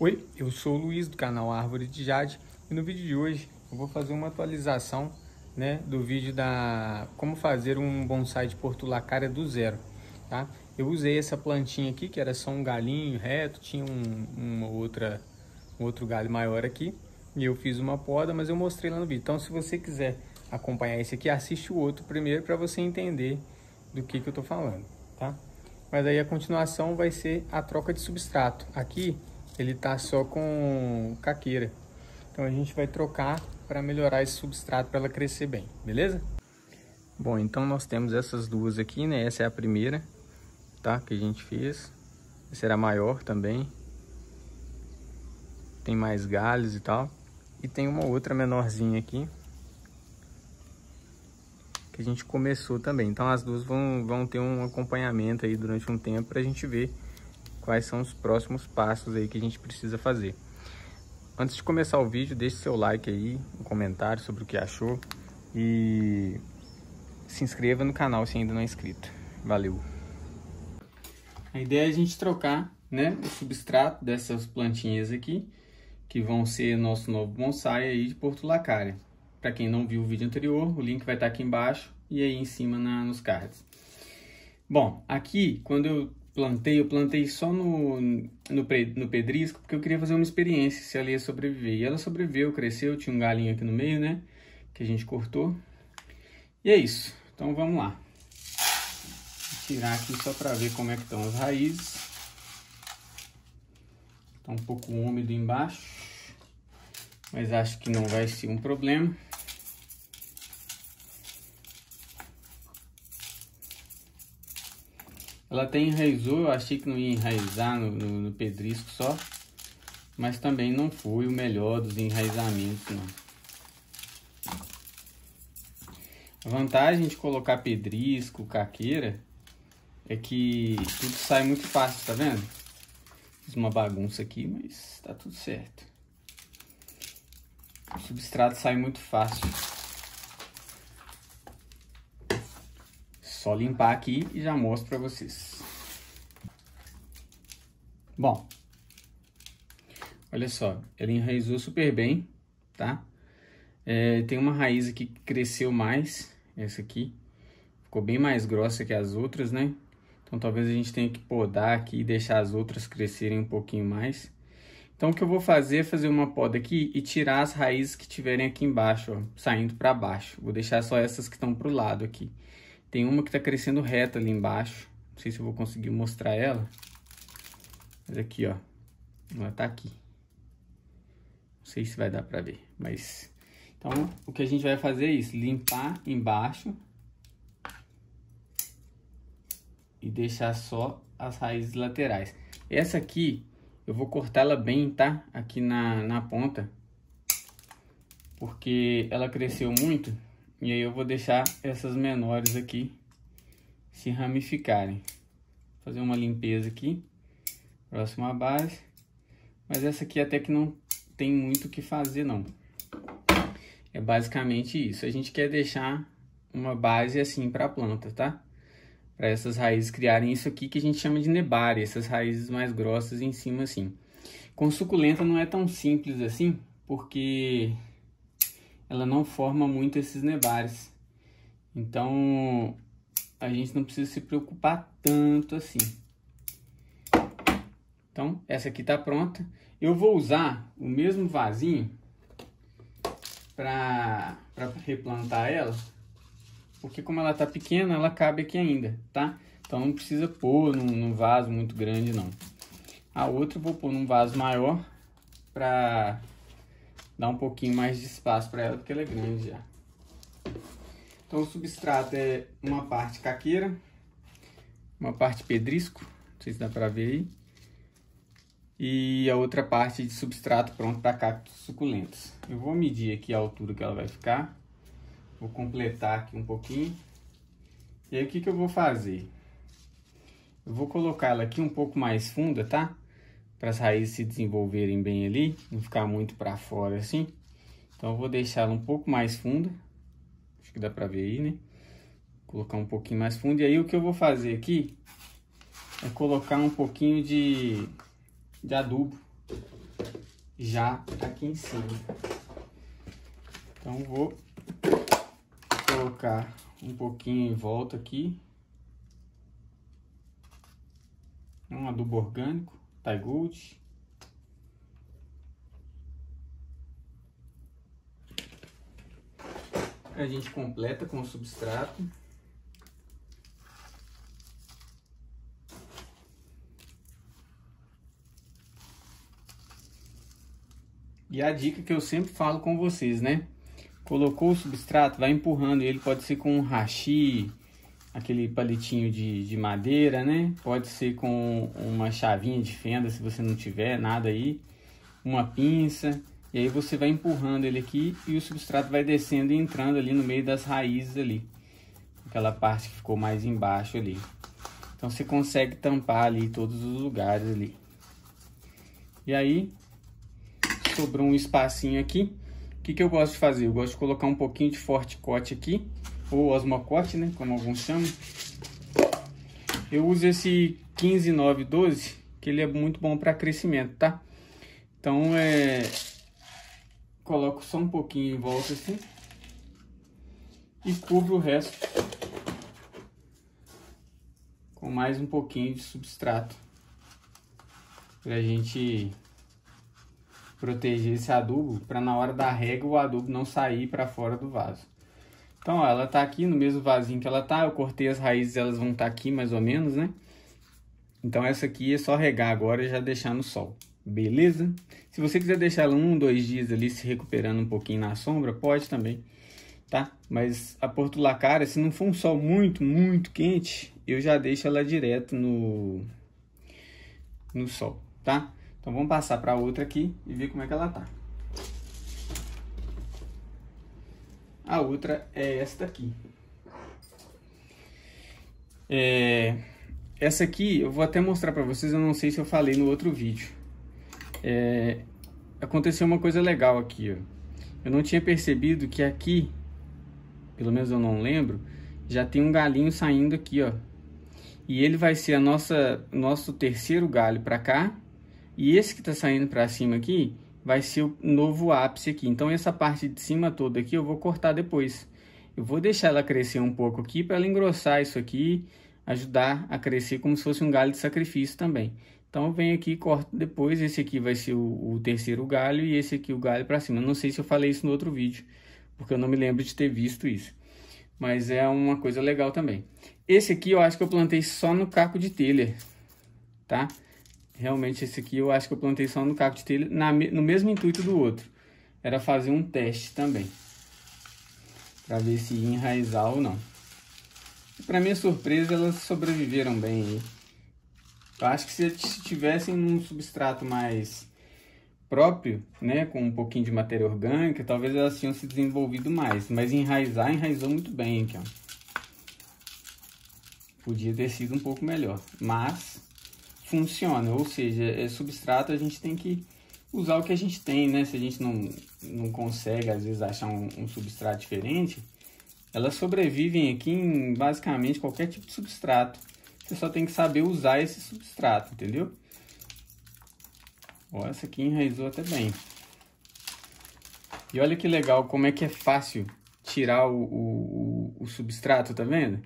Oi, eu sou o Luiz do canal Árvore de Jade e no vídeo de hoje eu vou fazer uma atualização né, do vídeo da como fazer um bonsai de portulacária do zero. Tá? Eu usei essa plantinha aqui que era só um galinho reto, tinha um, uma outra, um outro galho maior aqui e eu fiz uma poda, mas eu mostrei lá no vídeo. Então se você quiser acompanhar esse aqui, assiste o outro primeiro para você entender do que, que eu estou falando. Tá? Mas aí a continuação vai ser a troca de substrato. Aqui ele tá só com caqueira. Então a gente vai trocar para melhorar esse substrato para ela crescer bem, beleza? Bom, então nós temos essas duas aqui, né? Essa é a primeira, tá? Que a gente fez. Essa era maior também. Tem mais galhos e tal. E tem uma outra menorzinha aqui. Que a gente começou também. Então as duas vão, vão ter um acompanhamento aí durante um tempo para a gente ver quais são os próximos passos aí que a gente precisa fazer. Antes de começar o vídeo, deixe seu like aí, um comentário sobre o que achou e se inscreva no canal se ainda não é inscrito. Valeu! A ideia é a gente trocar né, o substrato dessas plantinhas aqui, que vão ser nosso novo bonsai aí de portulacária. Para quem não viu o vídeo anterior, o link vai estar tá aqui embaixo e aí em cima na, nos cards. Bom, aqui quando eu plantei, eu plantei só no, no, no pedrisco, porque eu queria fazer uma experiência se ela ia sobreviver. E ela sobreviveu, cresceu, tinha um galinho aqui no meio, né? Que a gente cortou. E é isso. Então vamos lá. Vou tirar aqui só para ver como é que estão as raízes. Tá um pouco úmido embaixo, mas acho que não vai ser um problema. Ela até enraizou, eu achei que não ia enraizar no, no, no pedrisco só. Mas também não foi o melhor dos enraizamentos, não. A vantagem de colocar pedrisco, caqueira, é que tudo sai muito fácil, tá vendo? Fiz uma bagunça aqui, mas tá tudo certo. O substrato sai muito fácil. Só limpar aqui e já mostro para vocês. Bom, olha só, ele enraizou super bem, tá? É, tem uma raiz aqui que cresceu mais, essa aqui. Ficou bem mais grossa que as outras, né? Então talvez a gente tenha que podar aqui e deixar as outras crescerem um pouquinho mais. Então o que eu vou fazer é fazer uma poda aqui e tirar as raízes que tiverem aqui embaixo, ó, saindo para baixo. Vou deixar só essas que estão para o lado aqui. Tem uma que está crescendo reta ali embaixo. Não sei se eu vou conseguir mostrar ela. Mas aqui, ó. Ela tá aqui. Não sei se vai dar para ver, mas... Então, o que a gente vai fazer é isso. Limpar embaixo. E deixar só as raízes laterais. Essa aqui, eu vou cortar ela bem, tá? Aqui na, na ponta. Porque ela cresceu muito e aí eu vou deixar essas menores aqui se ramificarem. Vou fazer uma limpeza aqui, próxima base. Mas essa aqui até que não tem muito o que fazer não. É basicamente isso. A gente quer deixar uma base assim para a planta, tá? Para essas raízes criarem isso aqui que a gente chama de nebaria essas raízes mais grossas em cima assim. Com suculenta não é tão simples assim, porque ela não forma muito esses nevares. Então, a gente não precisa se preocupar tanto assim. Então, essa aqui está pronta. Eu vou usar o mesmo vasinho para replantar ela, porque como ela está pequena, ela cabe aqui ainda, tá? Então não precisa pôr num, num vaso muito grande, não. A outra eu vou pôr num vaso maior para dar um pouquinho mais de espaço para ela, porque ela é grande já. Então o substrato é uma parte caqueira, uma parte pedrisco, não sei se dá para ver aí, e a outra parte de substrato pronto para cactos suculentos. Eu vou medir aqui a altura que ela vai ficar, vou completar aqui um pouquinho, e aí o que, que eu vou fazer? Eu vou colocar ela aqui um pouco mais funda, tá? Tá? para as raízes se desenvolverem bem ali, não ficar muito para fora assim. Então eu vou deixar ela um pouco mais funda, acho que dá para ver aí, né? Colocar um pouquinho mais fundo. E aí o que eu vou fazer aqui é colocar um pouquinho de, de adubo já aqui em cima. Então vou colocar um pouquinho em volta aqui. É um adubo orgânico. Tagut. A gente completa com o substrato. E a dica que eu sempre falo com vocês, né? Colocou o substrato, vai empurrando. Ele pode ser com um rachi, aquele palitinho de, de madeira, né? Pode ser com uma chavinha de fenda, se você não tiver nada aí, uma pinça. E aí você vai empurrando ele aqui e o substrato vai descendo e entrando ali no meio das raízes ali. Aquela parte que ficou mais embaixo ali. Então você consegue tampar ali todos os lugares ali. E aí, sobrou um espacinho aqui. O que, que eu gosto de fazer? Eu gosto de colocar um pouquinho de forte corte aqui ou osmocote, né, como alguns chamam. Eu uso esse 15912, que ele é muito bom para crescimento, tá? Então, é coloco só um pouquinho em volta assim e cubro o resto com mais um pouquinho de substrato para a gente proteger esse adubo para na hora da rega o adubo não sair para fora do vaso. Então, ó, ela tá aqui no mesmo vasinho que ela tá, eu cortei as raízes, elas vão estar tá aqui mais ou menos, né? Então, essa aqui é só regar agora e já deixar no sol, beleza? Se você quiser deixar ela um, dois dias ali se recuperando um pouquinho na sombra, pode também, tá? Mas a portulacara, se não for um sol muito, muito quente, eu já deixo ela direto no, no sol, tá? Então, vamos passar para outra aqui e ver como é que ela tá. A outra é esta aqui. É, essa aqui eu vou até mostrar para vocês, eu não sei se eu falei no outro vídeo. É, aconteceu uma coisa legal aqui, ó. Eu não tinha percebido que aqui, pelo menos eu não lembro, já tem um galinho saindo aqui, ó. E ele vai ser a nossa nosso terceiro galho para cá. E esse que está saindo para cima aqui vai ser o novo ápice aqui. Então, essa parte de cima toda aqui eu vou cortar depois. Eu vou deixar ela crescer um pouco aqui para ela engrossar isso aqui, ajudar a crescer como se fosse um galho de sacrifício também. Então, eu venho aqui e corto depois. Esse aqui vai ser o, o terceiro galho e esse aqui o galho para cima. Eu não sei se eu falei isso no outro vídeo, porque eu não me lembro de ter visto isso. Mas é uma coisa legal também. Esse aqui eu acho que eu plantei só no caco de telha, Tá? Realmente, esse aqui eu acho que eu plantei só no caco de telha, na, no mesmo intuito do outro. Era fazer um teste também. Pra ver se ia enraizar ou não. E pra minha surpresa, elas sobreviveram bem Eu acho que se, tivessem um substrato mais próprio, né, com um pouquinho de matéria orgânica, talvez elas tinham se desenvolvido mais. Mas enraizar, enraizou muito bem aqui, ó. Podia ter sido um pouco melhor, mas funciona. Ou seja, é substrato a gente tem que usar o que a gente tem, né? Se a gente não, não consegue, às vezes, achar um, um substrato diferente, elas sobrevivem aqui em basicamente qualquer tipo de substrato. Você só tem que saber usar esse substrato, entendeu? Ó, essa aqui enraizou até bem. E olha que legal como é que é fácil tirar o, o, o substrato, tá vendo?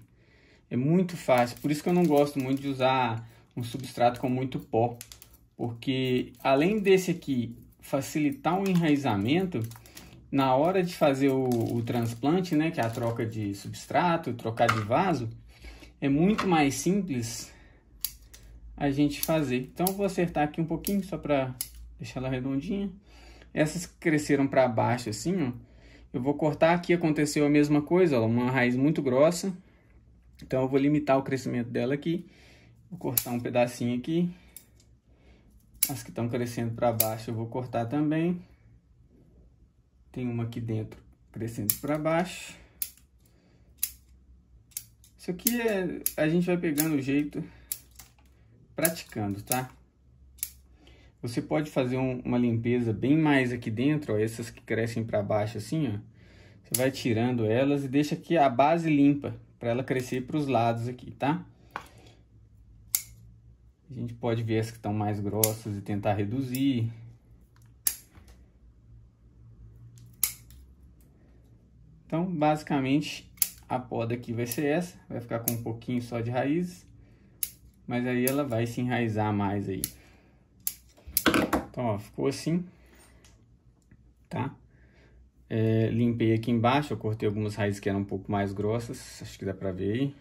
É muito fácil, por isso que eu não gosto muito de usar um substrato com muito pó, porque além desse aqui facilitar o um enraizamento, na hora de fazer o, o, transplante, né, que é a troca de substrato, trocar de vaso, é muito mais simples a gente fazer. Então vou acertar aqui um pouquinho só para deixar ela redondinha. Essas que cresceram para baixo assim, ó. Eu vou cortar aqui, aconteceu a mesma coisa, ó, uma raiz muito grossa. Então eu vou limitar o crescimento dela aqui Vou cortar um pedacinho aqui. As que estão crescendo para baixo eu vou cortar também. Tem uma aqui dentro crescendo para baixo. Isso aqui é, a gente vai pegando o jeito praticando, tá? Você pode fazer um, uma limpeza bem mais aqui dentro, ó, essas que crescem para baixo assim, ó. Você vai tirando elas e deixa aqui a base limpa para ela crescer para os lados aqui, tá? A gente pode ver as que estão mais grossas e tentar reduzir. Então, basicamente, a poda aqui vai ser essa. Vai ficar com um pouquinho só de raízes. Mas aí ela vai se enraizar mais aí. Então, ó, ficou assim. Tá? É, limpei aqui embaixo, eu cortei algumas raízes que eram um pouco mais grossas, acho que dá pra ver aí.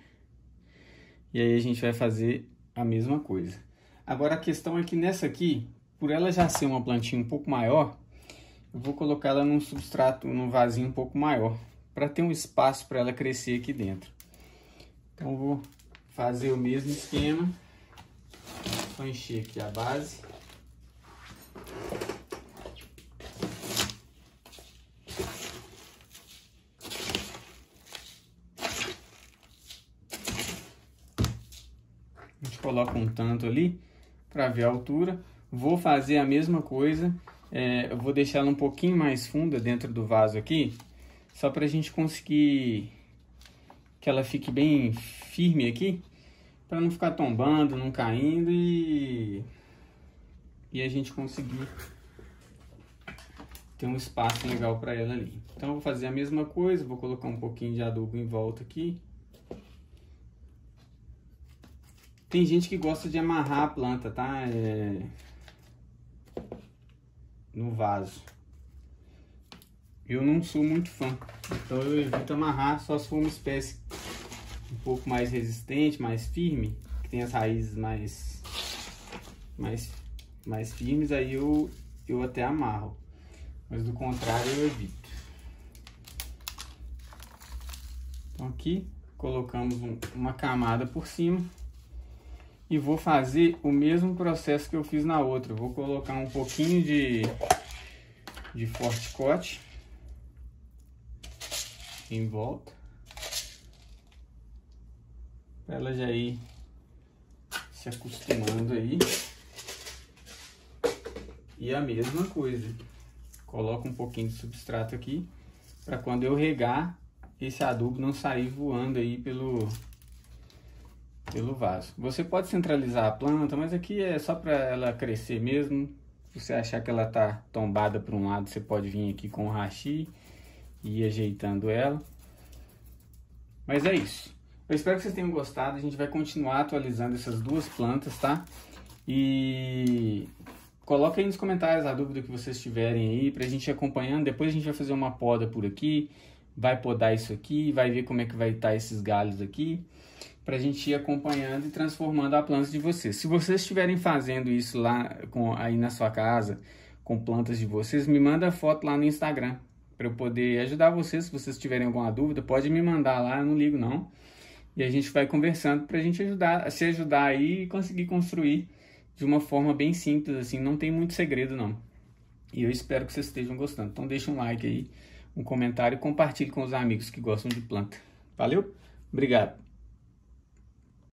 E aí a gente vai fazer a mesma coisa. Agora a questão é que nessa aqui, por ela já ser uma plantinha um pouco maior, eu vou colocar ela num substrato, num vasinho um pouco maior, para ter um espaço para ela crescer aqui dentro. Então vou fazer o mesmo esquema, vou encher aqui a base. A gente coloca um tanto ali para ver a altura. Vou fazer a mesma coisa. É, eu vou deixar ela um pouquinho mais funda dentro do vaso aqui, só para a gente conseguir que ela fique bem firme aqui, para não ficar tombando, não caindo e e a gente conseguir ter um espaço legal para ela ali. Então eu vou fazer a mesma coisa, vou colocar um pouquinho de adubo em volta aqui. Tem gente que gosta de amarrar a planta, tá? É... No vaso. Eu não sou muito fã, então eu evito amarrar só se for uma espécie um pouco mais resistente, mais firme, que tem as raízes mais, mais, mais firmes, aí eu, eu até amarro. Mas do contrário eu evito. Então aqui colocamos um, uma camada por cima e vou fazer o mesmo processo que eu fiz na outra. Vou colocar um pouquinho de, de forte em volta. Pra ela já ir se acostumando aí. E a mesma coisa. Coloca um pouquinho de substrato aqui para quando eu regar, esse adubo não sair voando aí pelo pelo vaso. Você pode centralizar a planta, mas aqui é só para ela crescer mesmo. Se você achar que ela está tombada para um lado, você pode vir aqui com o rachi e ir ajeitando ela. Mas é isso. Eu espero que vocês tenham gostado. A gente vai continuar atualizando essas duas plantas, tá? E coloca aí nos comentários a dúvida que vocês tiverem aí para a gente ir acompanhando. Depois a gente vai fazer uma poda por aqui, vai podar isso aqui, vai ver como é que vai estar tá esses galhos aqui para a gente ir acompanhando e transformando a planta de vocês. Se vocês estiverem fazendo isso lá com, aí na sua casa, com plantas de vocês, me manda foto lá no Instagram para eu poder ajudar vocês. Se vocês tiverem alguma dúvida, pode me mandar lá, eu não ligo não. E a gente vai conversando para a gente ajudar, se ajudar aí e conseguir construir de uma forma bem simples, assim, não tem muito segredo não. E eu espero que vocês estejam gostando. Então deixa um like aí, um comentário, e compartilhe com os amigos que gostam de planta. Valeu, obrigado.